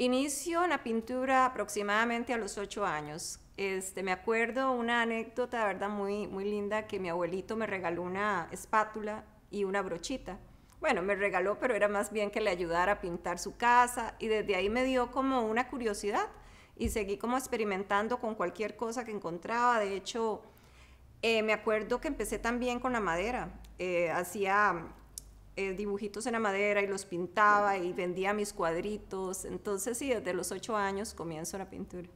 Inicio en la pintura aproximadamente a los ocho años. Este, me acuerdo una anécdota, verdad, muy, muy linda, que mi abuelito me regaló una espátula y una brochita. Bueno, me regaló, pero era más bien que le ayudara a pintar su casa y desde ahí me dio como una curiosidad y seguí como experimentando con cualquier cosa que encontraba. De hecho, eh, me acuerdo que empecé también con la madera. Eh, hacía eh, dibujitos en la madera y los pintaba y vendía mis cuadritos. Entonces sí, desde los ocho años comienzo la pintura.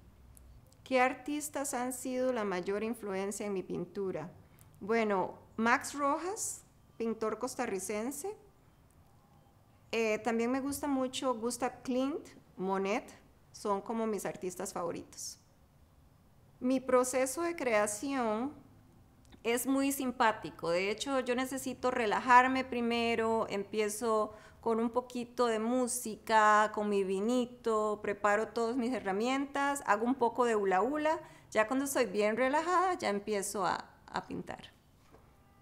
¿Qué artistas han sido la mayor influencia en mi pintura? Bueno, Max Rojas, pintor costarricense. Eh, también me gusta mucho Gustav Klimt, Monet, son como mis artistas favoritos. Mi proceso de creación es muy simpático. De hecho, yo necesito relajarme primero, empiezo con un poquito de música, con mi vinito, preparo todas mis herramientas, hago un poco de hula hula. Ya cuando estoy bien relajada, ya empiezo a, a pintar.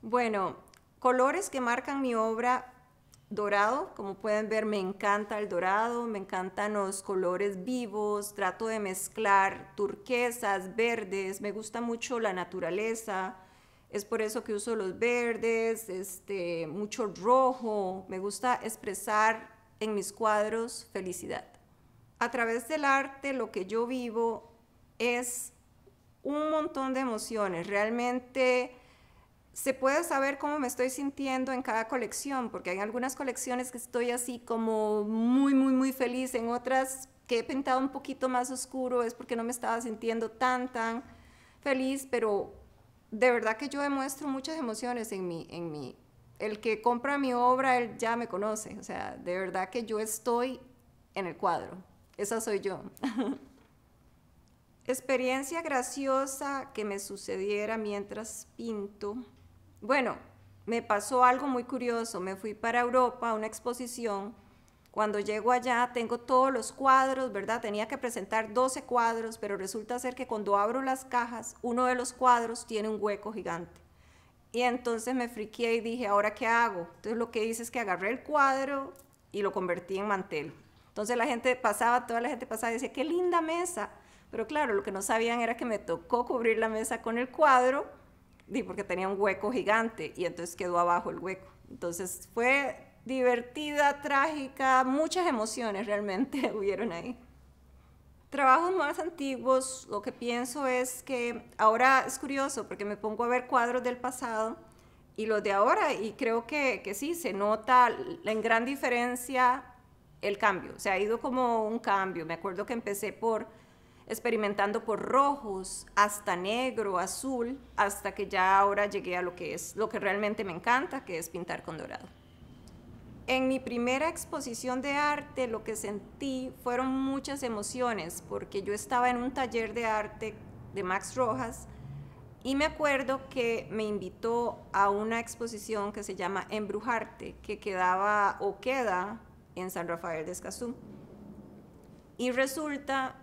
Bueno, colores que marcan mi obra dorado, como pueden ver me encanta el dorado, me encantan los colores vivos, trato de mezclar turquesas, verdes, me gusta mucho la naturaleza, es por eso que uso los verdes, este, mucho rojo. Me gusta expresar en mis cuadros felicidad. A través del arte lo que yo vivo es un montón de emociones. Realmente se puede saber cómo me estoy sintiendo en cada colección, porque hay algunas colecciones que estoy así como muy, muy, muy feliz, en otras que he pintado un poquito más oscuro es porque no me estaba sintiendo tan, tan feliz, pero de verdad que yo demuestro muchas emociones en mi, en mi, el que compra mi obra, él ya me conoce, o sea, de verdad que yo estoy en el cuadro, esa soy yo. Experiencia graciosa que me sucediera mientras pinto. Bueno, me pasó algo muy curioso, me fui para Europa a una exposición cuando llego allá tengo todos los cuadros, ¿verdad? Tenía que presentar 12 cuadros, pero resulta ser que cuando abro las cajas, uno de los cuadros tiene un hueco gigante. Y entonces me friqué y dije, ¿ahora qué hago? Entonces lo que hice es que agarré el cuadro y lo convertí en mantel. Entonces la gente pasaba, toda la gente pasaba y decía, qué linda mesa. Pero claro, lo que no sabían era que me tocó cubrir la mesa con el cuadro, porque tenía un hueco gigante y entonces quedó abajo el hueco. Entonces fue divertida, trágica, muchas emociones realmente hubieron ahí. Trabajos más antiguos, lo que pienso es que ahora es curioso porque me pongo a ver cuadros del pasado y los de ahora y creo que, que sí, se nota en gran diferencia el cambio, se ha ido como un cambio. Me acuerdo que empecé por experimentando por rojos hasta negro, azul, hasta que ya ahora llegué a lo que es lo que realmente me encanta, que es pintar con dorado en mi primera exposición de arte lo que sentí fueron muchas emociones, porque yo estaba en un taller de arte de Max Rojas y me acuerdo que me invitó a una exposición que se llama Embrujarte, que quedaba o queda en San Rafael de Escazú. Y resulta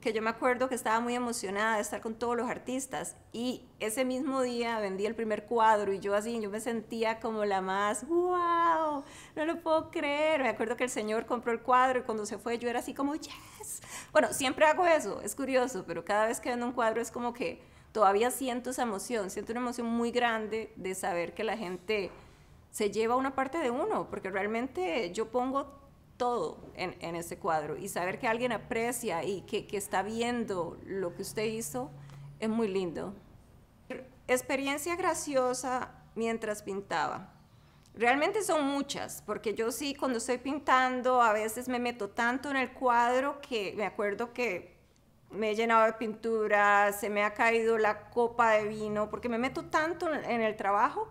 que yo me acuerdo que estaba muy emocionada de estar con todos los artistas y ese mismo día vendí el primer cuadro y yo así, yo me sentía como la más, wow, no lo puedo creer. Me acuerdo que el señor compró el cuadro y cuando se fue yo era así como, yes. Bueno, siempre hago eso, es curioso, pero cada vez que vendo un cuadro es como que todavía siento esa emoción, siento una emoción muy grande de saber que la gente se lleva una parte de uno, porque realmente yo pongo todo en, ese cuadro. Y saber que alguien aprecia y que, que está viendo lo que usted hizo es muy lindo. Experiencia graciosa mientras pintaba. Realmente son muchas, porque yo sí cuando estoy pintando a veces me meto tanto en el cuadro que me acuerdo que me he llenado de pintura, se me ha caído la copa de vino, porque me meto tanto en el trabajo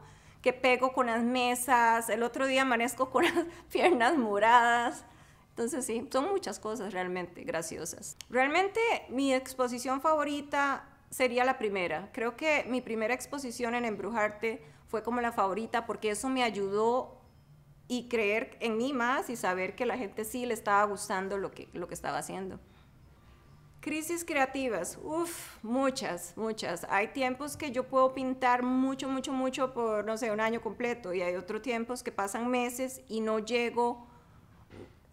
que pego con las mesas, el otro día amanezco con las piernas moradas. Entonces sí, son muchas cosas realmente graciosas. Realmente mi exposición favorita sería la primera. Creo que mi primera exposición en Embrujarte fue como la favorita porque eso me ayudó y creer en mí más y saber que la gente sí le estaba gustando lo lo que estaba haciendo. Crisis creativas, uff, muchas, muchas. Hay tiempos que yo puedo pintar mucho, mucho, mucho por, no sé, un año completo y hay otros tiempos que pasan meses y no llego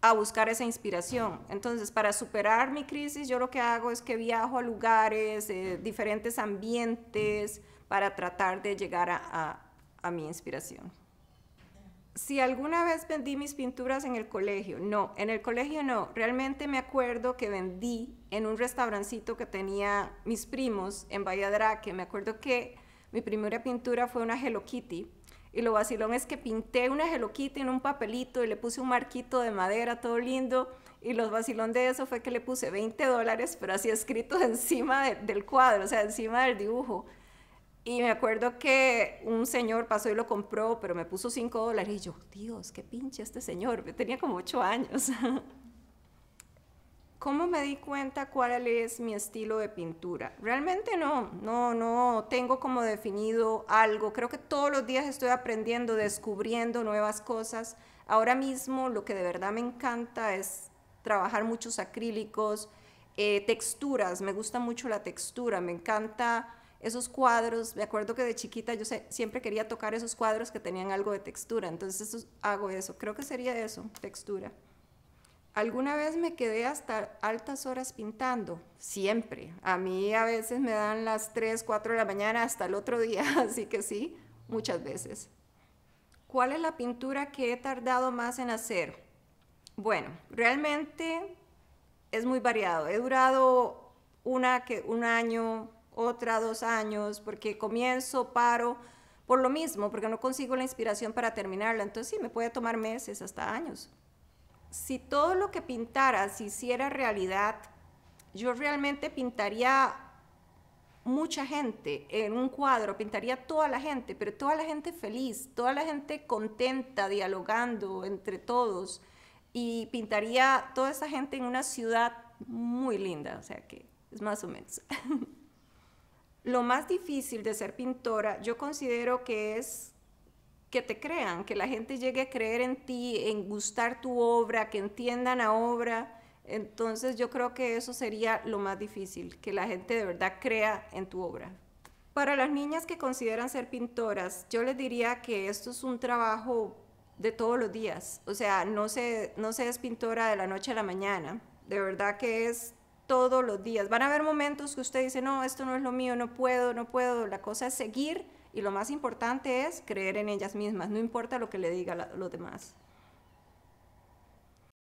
a buscar esa inspiración. Entonces, para superar mi crisis, yo lo que hago es que viajo a lugares, eh, diferentes ambientes, para tratar de llegar a mi inspiración si alguna vez vendí mis pinturas en el colegio. No, en el colegio no. Realmente me acuerdo que vendí en un restaurancito que tenía mis primos en Valladraque. Me acuerdo que mi primera pintura fue una Hello Kitty. Y lo vacilón es que pinté una Hello Kitty en un papelito y le puse un marquito de madera todo lindo. Y lo vacilón de eso fue que le puse 20 dólares, pero así escritos encima del cuadro, o sea, encima del dibujo. Y me acuerdo que un señor pasó y lo compró, pero me puso 5 dólares. Y yo, Dios, qué pinche este señor. Tenía como 8 años. ¿Cómo me di cuenta cuál es mi estilo de pintura? Realmente no, no, no tengo como definido algo. Creo que todos los días estoy aprendiendo, descubriendo nuevas cosas. Ahora mismo lo que de verdad me encanta es trabajar muchos acrílicos, eh, texturas. Me gusta mucho la textura, me encanta esos cuadros, me acuerdo que de chiquita yo siempre quería tocar esos cuadros que tenían algo de textura, entonces eso, hago eso, creo que sería eso, textura. Alguna vez me quedé hasta altas horas pintando, siempre. A mí a veces me dan las 3, 4 de la mañana hasta el otro día, así que sí, muchas veces. ¿Cuál es la pintura que he tardado más en hacer? Bueno, realmente es muy variado. He durado una que, un año, otra dos años, porque comienzo, paro, por lo mismo, porque no consigo la inspiración para terminarla. Entonces sí, me puede tomar meses, hasta años. Si todo lo que pintara se hiciera realidad, yo realmente pintaría mucha gente en un cuadro, pintaría toda la gente, pero toda la gente feliz, toda la gente contenta, dialogando entre todos, y pintaría toda esa gente en una ciudad muy linda, o sea que es más o menos. Lo más difícil de ser pintora yo considero que es que te crean, que la gente llegue a creer en ti, en gustar tu obra, que entiendan la obra. Entonces yo creo que eso sería lo más difícil, que la gente de verdad crea en tu obra. Para las niñas que consideran ser pintoras, yo les diría que esto es un trabajo de todos los días. O sea, no se, no es pintora de la noche a la mañana. De verdad que es todos los días. Van a haber momentos que usted dice, no, esto no es lo mío, no puedo, no puedo. La cosa es seguir y lo más importante es creer en ellas mismas, no importa lo que le diga la, los demás.